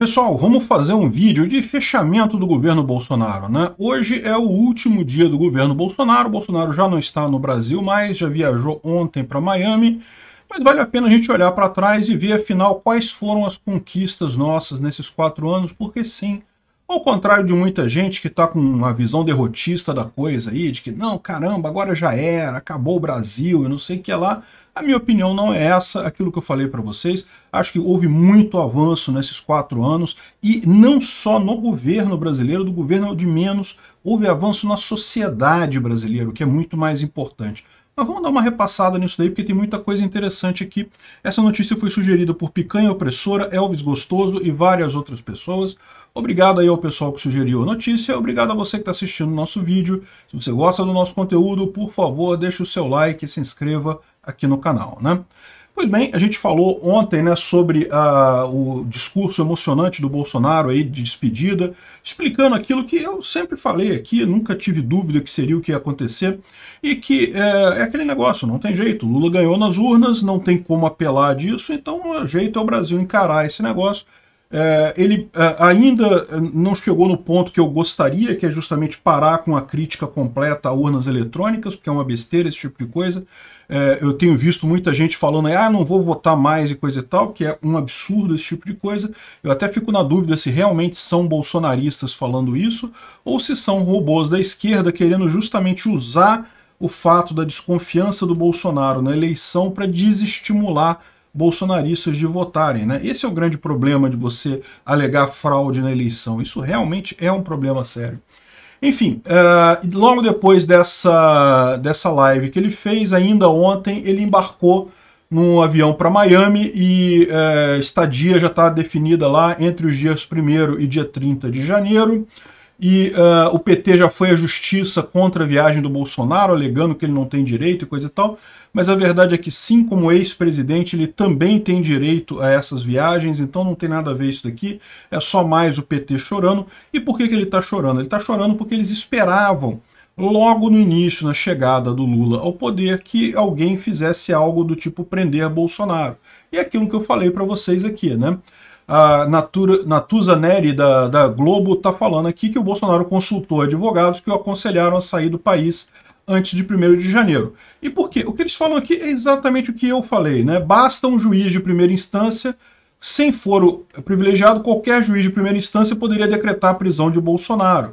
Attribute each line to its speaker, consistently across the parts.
Speaker 1: Pessoal, vamos fazer um vídeo de fechamento do governo Bolsonaro, né? Hoje é o último dia do governo Bolsonaro. Bolsonaro já não está no Brasil mais, já viajou ontem para Miami. Mas vale a pena a gente olhar para trás e ver, afinal, quais foram as conquistas nossas nesses quatro anos, porque sim, ao contrário de muita gente que está com uma visão derrotista da coisa aí, de que não, caramba, agora já era, acabou o Brasil e não sei o que lá, a minha opinião não é essa, aquilo que eu falei para vocês. Acho que houve muito avanço nesses quatro anos e não só no governo brasileiro, do governo de menos, houve avanço na sociedade brasileira, o que é muito mais importante. Mas vamos dar uma repassada nisso daí, porque tem muita coisa interessante aqui. Essa notícia foi sugerida por Picanha Opressora, Elvis Gostoso e várias outras pessoas. Obrigado aí ao pessoal que sugeriu a notícia, obrigado a você que está assistindo o nosso vídeo. Se você gosta do nosso conteúdo, por favor, deixe o seu like, se inscreva aqui no canal, né? Pois bem, a gente falou ontem né, sobre ah, o discurso emocionante do Bolsonaro aí de despedida, explicando aquilo que eu sempre falei aqui, nunca tive dúvida que seria o que ia acontecer, e que é, é aquele negócio, não tem jeito, Lula ganhou nas urnas, não tem como apelar disso, então o jeito é o Brasil encarar esse negócio, é, ele é, ainda não chegou no ponto que eu gostaria, que é justamente parar com a crítica completa a urnas eletrônicas, porque é uma besteira esse tipo de coisa. É, eu tenho visto muita gente falando, ah, não vou votar mais e coisa e tal, que é um absurdo esse tipo de coisa. Eu até fico na dúvida se realmente são bolsonaristas falando isso, ou se são robôs da esquerda querendo justamente usar o fato da desconfiança do Bolsonaro na eleição para desestimular bolsonaristas de votarem. Né? Esse é o grande problema de você alegar fraude na eleição. Isso realmente é um problema sério. Enfim, uh, logo depois dessa, dessa live que ele fez, ainda ontem, ele embarcou num avião para Miami e uh, estadia já está definida lá entre os dias 1 e dia 30 de janeiro e uh, o PT já foi à justiça contra a viagem do Bolsonaro, alegando que ele não tem direito e coisa e tal, mas a verdade é que sim, como ex-presidente, ele também tem direito a essas viagens, então não tem nada a ver isso daqui, é só mais o PT chorando. E por que, que ele está chorando? Ele está chorando porque eles esperavam, logo no início, na chegada do Lula ao poder, que alguém fizesse algo do tipo prender Bolsonaro. E é aquilo que eu falei para vocês aqui, né? a Natura, Natuza Neri, da, da Globo, está falando aqui que o Bolsonaro consultou advogados que o aconselharam a sair do país antes de 1 de janeiro. E por quê? O que eles falam aqui é exatamente o que eu falei, né? Basta um juiz de primeira instância, sem foro privilegiado, qualquer juiz de primeira instância poderia decretar a prisão de Bolsonaro.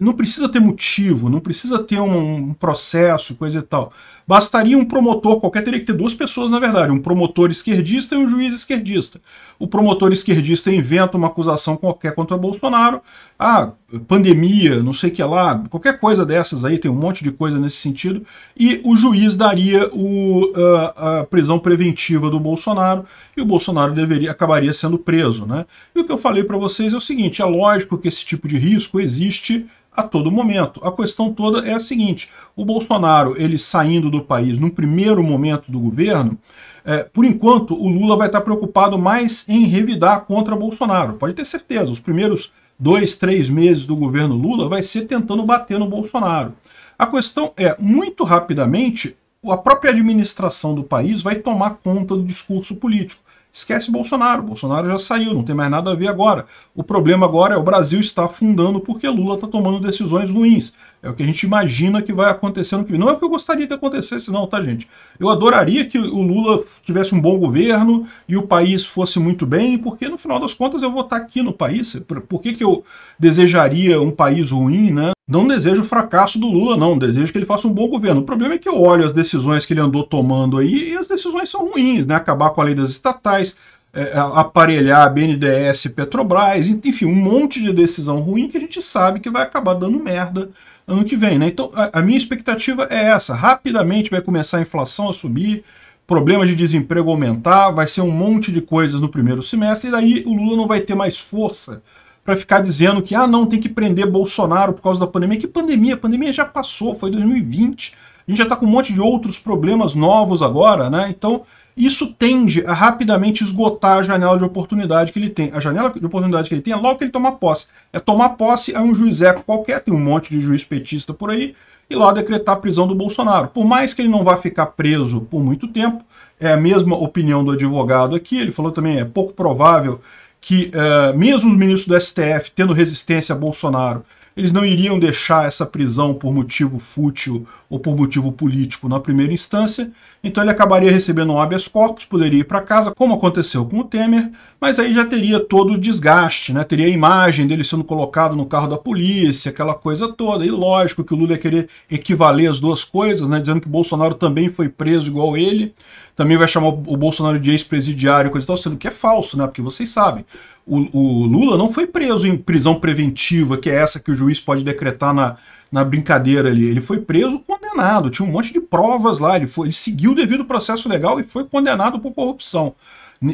Speaker 1: Não precisa ter motivo, não precisa ter um, um processo, coisa e tal. Bastaria um promotor, qualquer teria que ter duas pessoas, na verdade, um promotor esquerdista e um juiz esquerdista. O promotor esquerdista inventa uma acusação qualquer contra Bolsonaro, ah, pandemia, não sei o que lá, qualquer coisa dessas aí, tem um monte de coisa nesse sentido, e o juiz daria o, a, ah, a prisão preventiva do Bolsonaro, e o Bolsonaro deveria, acabaria sendo preso. Né? E o que eu falei para vocês é o seguinte, é lógico que esse tipo de risco existe a todo momento. A questão toda é a seguinte, o Bolsonaro, ele saindo do país no primeiro momento do governo, é, por enquanto o Lula vai estar preocupado mais em revidar contra Bolsonaro. Pode ter certeza, os primeiros dois, três meses do governo Lula vai ser tentando bater no Bolsonaro. A questão é, muito rapidamente, a própria administração do país vai tomar conta do discurso político. Esquece Bolsonaro, Bolsonaro já saiu, não tem mais nada a ver agora. O problema agora é o Brasil está afundando porque Lula está tomando decisões ruins. É o que a gente imagina que vai acontecer no que vem. Não é o que eu gostaria que acontecesse, não, tá, gente? Eu adoraria que o Lula tivesse um bom governo e o país fosse muito bem, porque no final das contas eu vou estar tá aqui no país. Por que, que eu desejaria um país ruim, né? Não desejo o fracasso do Lula, não. Desejo que ele faça um bom governo. O problema é que eu olho as decisões que ele andou tomando aí e as decisões são ruins, né? Acabar com a lei das estatais, é, é aparelhar a BNDES Petrobras, enfim, um monte de decisão ruim que a gente sabe que vai acabar dando merda ano que vem, né? Então, a, a minha expectativa é essa. Rapidamente vai começar a inflação a subir, problema de desemprego aumentar, vai ser um monte de coisas no primeiro semestre e daí o Lula não vai ter mais força para ficar dizendo que ah não tem que prender Bolsonaro por causa da pandemia. Que pandemia? A pandemia já passou, foi 2020. A gente já está com um monte de outros problemas novos agora, né? Então isso tende a rapidamente esgotar a janela de oportunidade que ele tem. A janela de oportunidade que ele tem é logo que ele toma posse. É tomar posse a é um eco qualquer, tem um monte de juiz petista por aí, e lá decretar a prisão do Bolsonaro. Por mais que ele não vá ficar preso por muito tempo, é a mesma opinião do advogado aqui, ele falou também, é pouco provável que uh, mesmo os ministros do STF tendo resistência a Bolsonaro, eles não iriam deixar essa prisão por motivo fútil ou por motivo político na primeira instância, então ele acabaria recebendo um habeas corpus, poderia ir para casa, como aconteceu com o Temer, mas aí já teria todo o desgaste, né? teria a imagem dele sendo colocado no carro da polícia, aquela coisa toda, e lógico que o Lula ia querer equivaler as duas coisas, né? dizendo que Bolsonaro também foi preso igual ele, também vai chamar o Bolsonaro de ex-presidiário, coisa e tal, sendo que é falso, né? Porque vocês sabem, o, o, Lula não foi preso em prisão preventiva, que é essa que o juiz pode decretar na, na brincadeira ali. Ele foi preso condenado, tinha um monte de provas lá, ele, foi, ele seguiu o devido processo legal e foi condenado por corrupção.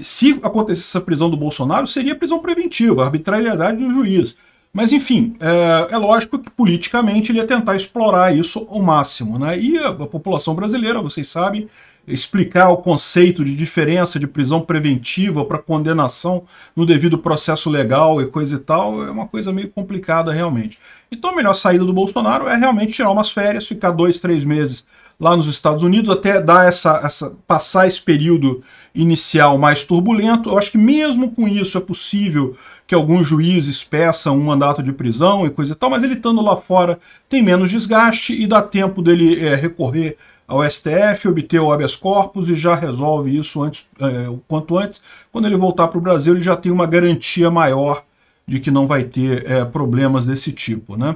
Speaker 1: Se acontecesse essa prisão do Bolsonaro, seria prisão preventiva, arbitrariedade do juiz. Mas, enfim, é, é, lógico que politicamente ele ia tentar explorar isso ao máximo. Né? E a, a população brasileira, vocês sabem, explicar o conceito de diferença de prisão preventiva para condenação no devido processo legal e coisa e tal, é uma coisa meio complicada realmente. Então a melhor saída do Bolsonaro é realmente tirar umas férias, ficar dois, três meses lá nos Estados Unidos, até dar essa, essa passar esse período inicial mais turbulento. Eu acho que mesmo com isso é possível que alguns juízes peçam um mandato de prisão e coisa e tal, mas ele estando lá fora tem menos desgaste e dá tempo dele é, recorrer ao STF, obter o habeas corpus e já resolve isso antes, é, o quanto antes. Quando ele voltar para o Brasil, ele já tem uma garantia maior de que não vai ter é, problemas desse tipo, né?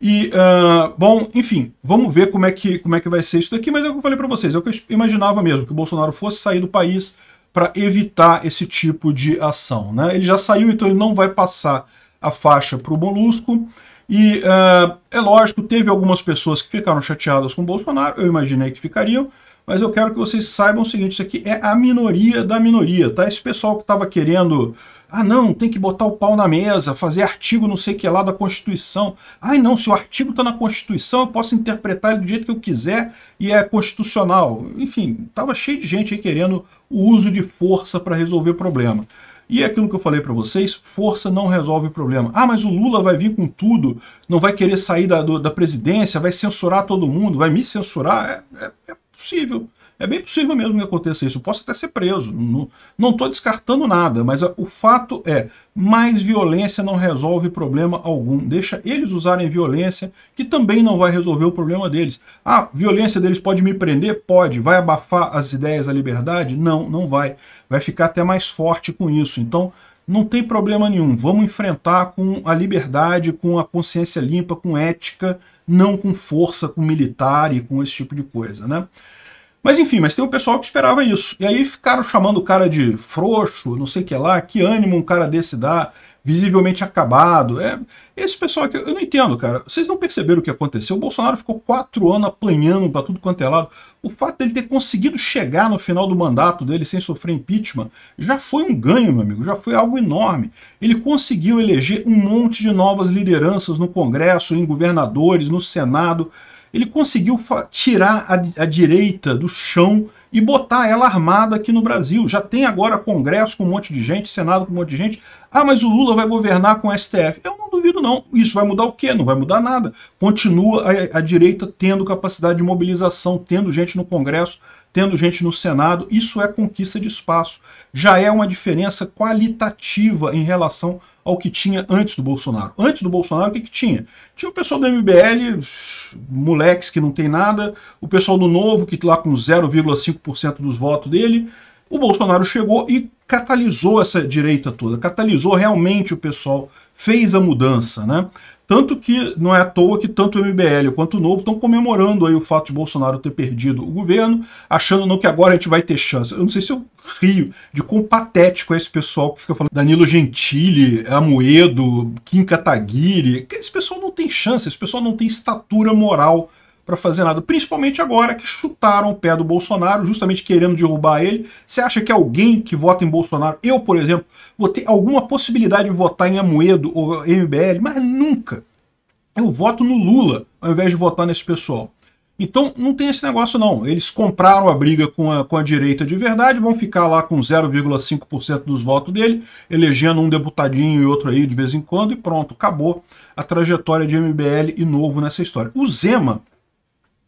Speaker 1: E, uh, bom, enfim, vamos ver como é, que, como é que vai ser isso daqui, mas é o que eu falei para vocês, é o que eu imaginava mesmo, que o Bolsonaro fosse sair do país para evitar esse tipo de ação, né? Ele já saiu, então ele não vai passar a faixa para o Molusco, e uh, é lógico, teve algumas pessoas que ficaram chateadas com Bolsonaro, eu imaginei que ficariam, mas eu quero que vocês saibam o seguinte, isso aqui é a minoria da minoria, tá? Esse pessoal que estava querendo, ah não, tem que botar o pau na mesa, fazer artigo não sei que lá da Constituição. Ai não, se o artigo está na Constituição, eu posso interpretar ele do jeito que eu quiser e é constitucional. Enfim, estava cheio de gente aí querendo o uso de força para resolver o problema. E aquilo que eu falei para vocês, força não resolve o problema. Ah, mas o Lula vai vir com tudo, não vai querer sair da, do, da presidência, vai censurar todo mundo, vai me censurar. É, é, é possível. É bem possível mesmo que aconteça isso. Eu posso até ser preso. Não estou descartando nada, mas ah, o fato é, mais violência não resolve problema algum. Deixa eles usarem violência, que também não vai resolver o problema deles. A ah, violência deles pode me prender? Pode. Vai abafar as ideias da liberdade? Não, não vai. Vai ficar até mais forte com isso. Então, não tem problema nenhum. Vamos enfrentar com a liberdade, com a consciência limpa, com ética, não com força, com militar e com esse tipo de coisa, né? Mas enfim, mas tem o pessoal que esperava isso. E aí ficaram chamando o cara de frouxo, não sei o que lá, que ânimo um cara desse dá, visivelmente acabado. É, esse pessoal que eu não entendo, cara. Vocês não perceberam o que aconteceu? O Bolsonaro ficou quatro anos apanhando para tudo quanto é lado. O fato dele ter conseguido chegar no final do mandato dele sem sofrer impeachment já foi um ganho, meu amigo, já foi algo enorme. Ele conseguiu eleger um monte de novas lideranças no Congresso, em governadores, no Senado ele conseguiu tirar a, a direita do chão e botar ela armada aqui no Brasil. Já tem agora Congresso com um monte de gente, Senado com um monte de gente. Ah, mas o Lula vai governar com o STF. Eu não duvido, não. Isso vai mudar o quê? Não vai mudar nada. Continua a, a direita tendo capacidade de mobilização, tendo gente no Congresso tendo gente no Senado, isso é conquista de espaço. Já é uma diferença qualitativa em relação ao que tinha antes do Bolsonaro. Antes do Bolsonaro, o que, que tinha? Tinha o pessoal do MBL, moleques que não tem nada, o pessoal do Novo, que lá com 0,5% dos votos dele. O Bolsonaro chegou e catalisou essa direita toda, catalisou realmente o pessoal, fez a mudança, né? Tanto que não é à toa que tanto o MBL quanto o Novo estão comemorando aí o fato de Bolsonaro ter perdido o governo, achando não que agora a gente vai ter chance. Eu não sei se eu rio de quão patético é esse pessoal que fica falando Danilo Gentili, Amoedo, Kim Kataguiri. Esse pessoal não tem chance, esse pessoal não tem estatura moral para fazer nada, principalmente agora que chutaram o pé do Bolsonaro, justamente querendo derrubar ele. Você acha que alguém que vota em Bolsonaro, eu, por exemplo, vou ter alguma possibilidade de votar em Amoedo ou MBL? Mas nunca. Eu voto no Lula ao invés de votar nesse pessoal. Então não tem esse negócio não. Eles compraram a briga com a, com a direita de verdade, vão ficar lá com 0,5% dos votos dele, elegendo um deputadinho e outro aí de vez em quando e pronto, acabou a trajetória de MBL e novo nessa história. O Zema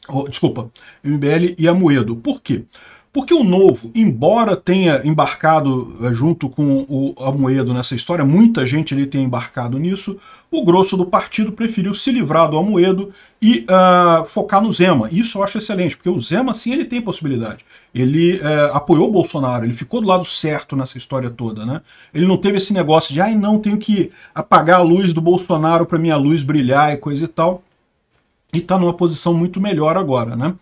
Speaker 1: Oh, desculpa, MBL e Amoedo. Por quê? Porque o Novo, embora tenha embarcado eh, junto com o Amoedo nessa história, muita gente ali tem embarcado nisso, o grosso do partido preferiu se livrar do Amoedo e uh, focar no Zema. Isso eu acho excelente, porque o Zema sim ele tem possibilidade. Ele uh, apoiou o Bolsonaro, ele ficou do lado certo nessa história toda, né? Ele não teve esse negócio de, ai não, tenho que apagar a luz do Bolsonaro para minha luz brilhar e coisa e tal e está numa posição muito melhor agora, né?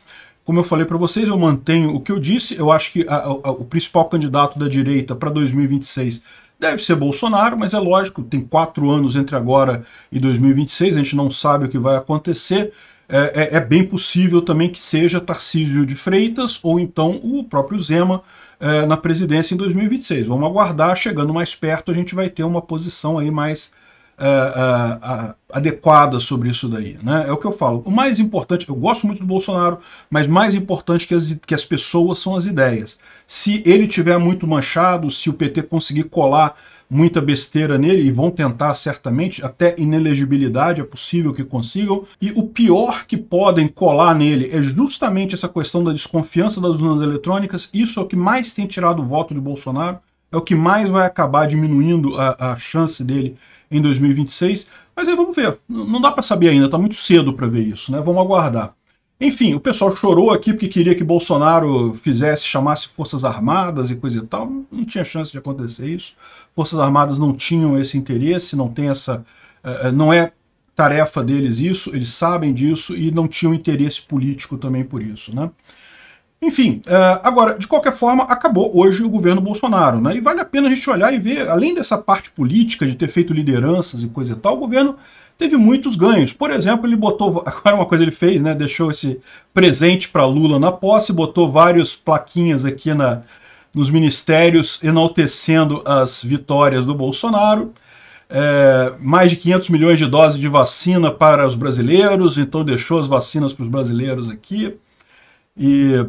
Speaker 1: Como eu falei para vocês, eu mantenho o que eu disse, eu acho que a, a, o principal candidato da direita para 2026 deve ser Bolsonaro, mas é lógico, tem quatro anos entre agora e 2026, a gente não sabe o que vai acontecer, é, é, é bem possível também que seja Tarcísio de Freitas ou então o próprio Zema é, na presidência em 2026. Vamos aguardar, chegando mais perto a gente vai ter uma posição aí mais uh, uh, adequada sobre isso daí. Né? É o que eu falo. O mais importante, eu gosto muito do Bolsonaro, mas mais importante que as, que as pessoas são as ideias. Se ele tiver muito manchado, se o PT conseguir colar muita besteira nele, e vão tentar certamente, até inelegibilidade é possível que consigam, e o pior que podem colar nele é justamente essa questão da desconfiança das urnas eletrônicas, isso é o que mais tem tirado o voto de Bolsonaro, é o que mais vai acabar diminuindo a, a chance dele em 2026. Mas aí vamos ver. Não dá para saber ainda, está muito cedo para ver isso, né? Vamos aguardar. Enfim, o pessoal chorou aqui porque queria que Bolsonaro fizesse, chamasse Forças Armadas e coisa e tal. Não tinha chance de acontecer isso. Forças Armadas não tinham esse interesse, não tem essa. É, é, não é tarefa deles isso, eles sabem disso e não tinham interesse político também por isso, né? Enfim, eh, agora, de qualquer forma, acabou hoje o governo Bolsonaro, né? E vale a pena a gente olhar e ver, além dessa parte política de ter feito lideranças e coisa e tal, o governo teve muitos ganhos. Por exemplo, ele botou, agora uma coisa ele fez, né? Deixou esse presente para Lula na posse, botou várias plaquinhas aqui na, nos ministérios enaltecendo as vitórias do Bolsonaro. É, mais de 500 milhões de doses de vacina para os brasileiros, então deixou as vacinas para os brasileiros aqui. E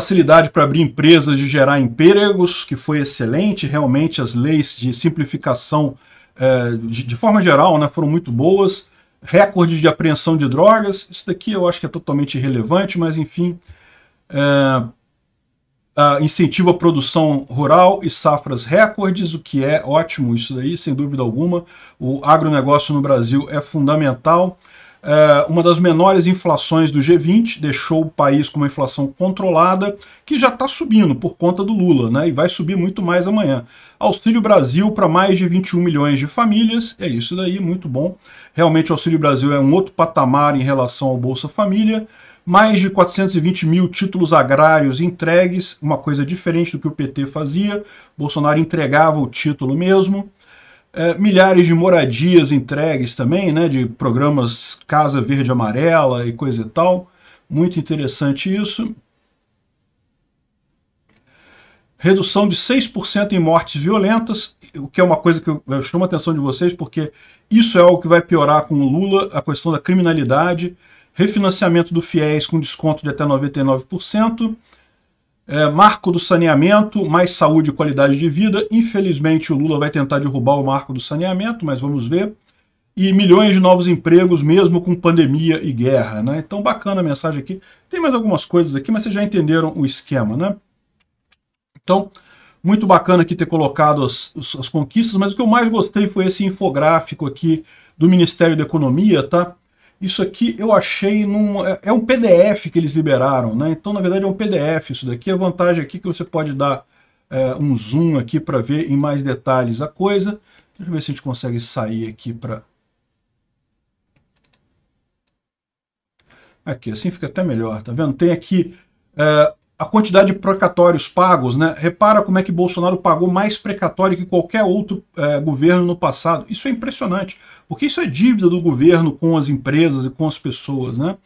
Speaker 1: facilidade para abrir empresas e gerar empregos, que foi excelente, realmente as leis de simplificação, é, de, forma geral, né, foram muito boas, recorde de apreensão de drogas, isso daqui eu acho que é totalmente irrelevante, mas enfim, Uh, é, incentiva a produção rural e safras recordes, o que é ótimo isso daí, sem dúvida alguma. O agronegócio no Brasil é fundamental. É, uma das menores inflações do G20, deixou o país com uma inflação controlada, que já está subindo por conta do Lula, né? E vai subir muito mais amanhã. Auxílio Brasil para mais de 21 milhões de famílias, é isso daí, muito bom. Realmente, Auxílio Brasil é um outro patamar em relação ao Bolsa Família. Mais de 420 mil títulos agrários entregues, uma coisa diferente do que o PT fazia. Bolsonaro entregava o título mesmo. É, milhares de moradias entregues também, né, de programas Casa Verde Amarela e coisa e tal. Muito interessante isso. Redução de 6% em mortes violentas, o que é uma coisa que eu, chamo a atenção de vocês, porque isso é algo que vai piorar com o Lula, a questão da criminalidade, refinanciamento do FIES com desconto de até 99%, é, marco do saneamento, mais saúde e qualidade de vida. Infelizmente, o Lula vai tentar derrubar o marco do saneamento, mas vamos ver. E milhões de novos empregos, mesmo com pandemia e guerra. Né? Então, bacana a mensagem aqui. Tem mais algumas coisas aqui, mas vocês já entenderam o esquema, né? Então, muito bacana aqui ter colocado as, as conquistas, mas o que eu mais gostei foi esse infográfico aqui do Ministério da Economia, tá? Isso aqui eu achei num. É, é um PDF que eles liberaram, né? Então, na verdade, é um PDF isso daqui. A vantagem aqui é que você pode dar é, um zoom aqui para ver em mais detalhes a coisa. Deixa eu ver se a gente consegue sair aqui para... Aqui, assim fica até melhor, tá vendo? Tem aqui é, a quantidade de precatórios pagos, né? Repara como é que Bolsonaro pagou mais precatório que qualquer outro eh, governo no passado. Isso é impressionante, porque isso é dívida do governo com as empresas e com as pessoas, né?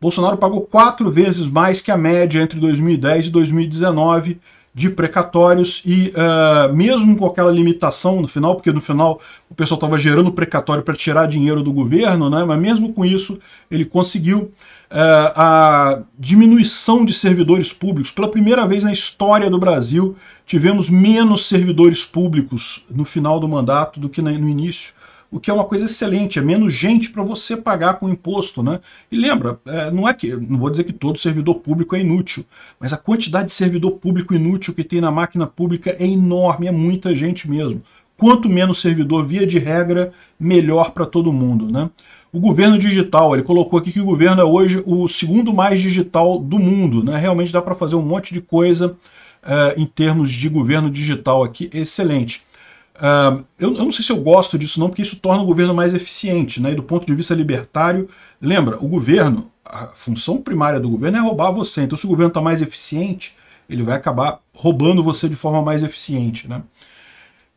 Speaker 1: Bolsonaro pagou quatro vezes mais que a média entre 2010 e 2019 de precatórios e uh, mesmo com aquela limitação no final, porque no final o pessoal estava gerando precatório para tirar dinheiro do governo, né? Mas mesmo com isso ele conseguiu. Eh, a diminuição de servidores públicos. Pela primeira vez na história do Brasil, tivemos menos servidores públicos no final do mandato do que no início, o que é uma coisa excelente, é menos gente para você pagar com imposto. Né? E lembra, eh, não é que não vou dizer que todo servidor público é inútil, mas a quantidade de servidor público inútil que tem na máquina pública é enorme, é muita gente mesmo. Quanto menos servidor, via de regra, melhor para todo mundo. Né? o governo digital. Ele colocou aqui que o governo é hoje o segundo mais digital do mundo. Né? Realmente dá para fazer um monte de coisa uh, em termos de governo digital aqui, excelente. Uh, eu, eu, não sei se eu gosto disso não, porque isso torna o governo mais eficiente. Né? E do ponto de vista libertário, lembra, o governo, a função primária do governo é roubar você. Então se o governo está mais eficiente, ele vai acabar roubando você de forma mais eficiente. Né?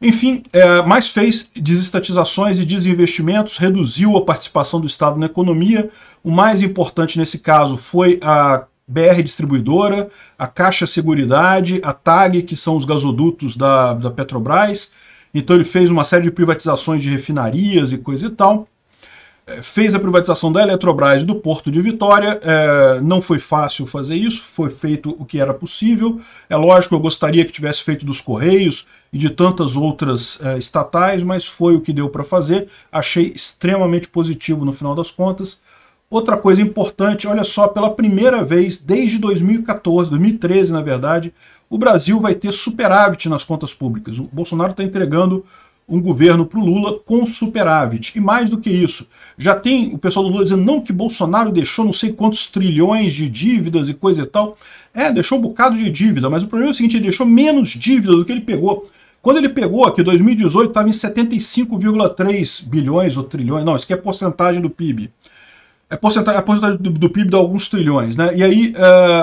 Speaker 1: Enfim, é, mais fez desestatizações e desinvestimentos, reduziu a participação do Estado na economia. O mais importante nesse caso foi a BR Distribuidora, a Caixa Seguridade, a TAG, que são os gasodutos da, da Petrobras. Então ele fez uma série de privatizações de refinarias e coisa e tal. É, fez a privatização da Eletrobras do Porto de Vitória, é, não foi fácil fazer isso, foi feito o que era possível, é lógico, eu gostaria que tivesse feito dos Correios e de tantas outras é, estatais, mas foi o que deu para fazer, achei extremamente positivo no final das contas. Outra coisa importante, olha só, pela primeira vez desde 2014, 2013 na verdade, o Brasil vai ter superávit nas contas públicas. O Bolsonaro está entregando um governo para o Lula com superávit. E mais do que isso, já tem o pessoal do Lula dizendo não que Bolsonaro deixou não sei quantos trilhões de dívidas e coisa e tal. É, deixou um bocado de dívida, mas o problema é o seguinte, ele deixou menos dívida do que ele pegou. Quando ele pegou aqui, 2018 estava em 75,3 bilhões ou trilhões, não, isso aqui é porcentagem do PIB. É porcentagem, é porcentagem do, do, PIB de alguns trilhões, né? E aí, uh,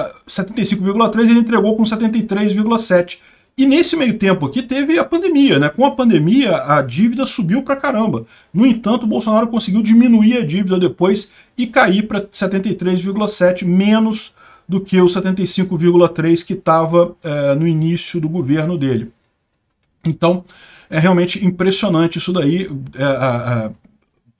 Speaker 1: eh, 75,3 ele entregou com 73,7 e nesse meio tempo aqui teve a pandemia, né? Com a pandemia, a dívida subiu pra caramba. No entanto, o Bolsonaro conseguiu diminuir a dívida depois e cair para 73,7, menos do que o 75,3 que estava é, eh, no início do governo dele. Então, é realmente impressionante isso daí. É, a, a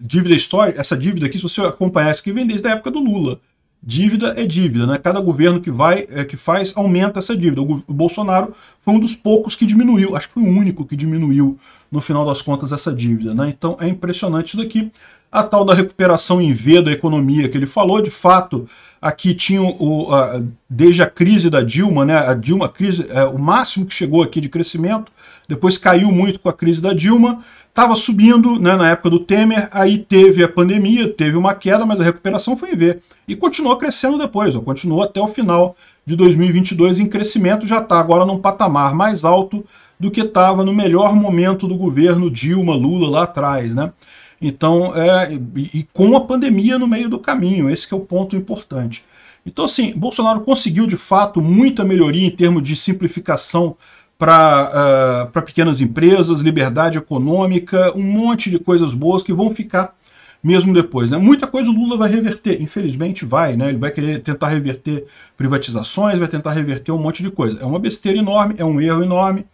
Speaker 1: dívida histórica, essa dívida aqui, se você acompanhasse que vem desde a época do Lula. Dívida é dívida, né? Cada governo que vai, é, que faz, aumenta essa dívida. O, o Bolsonaro foi um dos poucos que diminuiu, acho que foi o único que diminuiu no final das contas, essa dívida. Né? Então é impressionante isso daqui. A tal da recuperação em V da economia que ele falou, de fato, aqui tinha o, a, desde a crise da Dilma, né? A Dilma, a crise, é, o máximo que chegou aqui de crescimento, depois caiu muito com a crise da Dilma, estava subindo né, na época do Temer, aí teve a pandemia, teve uma queda, mas a recuperação foi em V. E continuou crescendo depois, ó, continuou até o final de 2022 em crescimento, já está agora num patamar mais alto do que estava no melhor momento do governo Dilma, Lula lá atrás, né? Então, é, e, e com a pandemia no meio do caminho, esse é o ponto importante. Então, assim, Bolsonaro conseguiu de fato muita melhoria em termos de simplificação para uh, é, pequenas empresas, liberdade econômica, um monte de coisas boas que vão ficar mesmo depois. Né? Muita coisa o Lula vai reverter, infelizmente vai, né? Ele vai querer tentar reverter privatizações, vai tentar reverter um monte de coisa. É uma besteira enorme, é um erro enorme,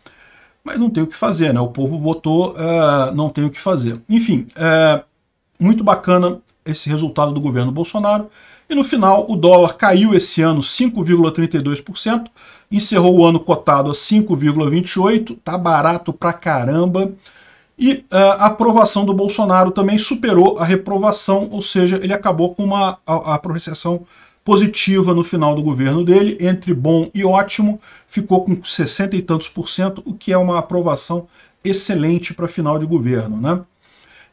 Speaker 1: mas não tem o que fazer, né? O povo votou, uh, não tem o que fazer. Enfim, uh, muito bacana esse resultado do governo Bolsonaro. E no final, o dólar caiu esse ano 5,32%, encerrou o ano cotado a 5,28%, tá barato pra caramba. E eh, a aprovação do Bolsonaro também superou a reprovação, ou seja, ele acabou com uma a, a positiva no final do governo dele, entre bom e ótimo, ficou com 60 e tantos por cento, o que é uma aprovação excelente para final de governo, né?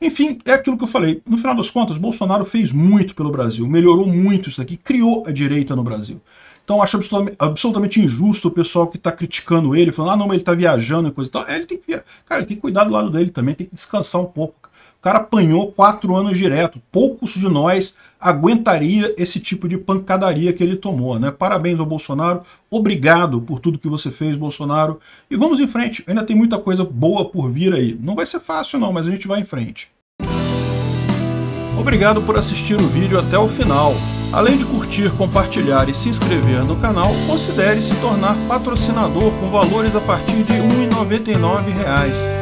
Speaker 1: Enfim, é aquilo que eu falei. No final das contas, Bolsonaro fez muito pelo Brasil, melhorou muito isso aqui, criou a direita no Brasil. Então acho absolutamente injusto o pessoal que está criticando ele, falando, ah não, mas ele está viajando e coisa e tal. É, ele tem que Cara, ele tem que cuidar do lado dele também, tem que descansar um pouco, cara apanhou quatro anos direto. Poucos de nós aguentaria esse tipo de pancadaria que ele tomou. Né? Parabéns ao Bolsonaro, obrigado por tudo que você fez, Bolsonaro. E vamos em frente, ainda tem muita coisa boa por vir aí. Não vai ser fácil não, mas a gente vai em frente. Obrigado por assistir o vídeo até o final. Além de curtir, compartilhar e se inscrever no canal, considere se tornar patrocinador com valores a partir de R$ 1,99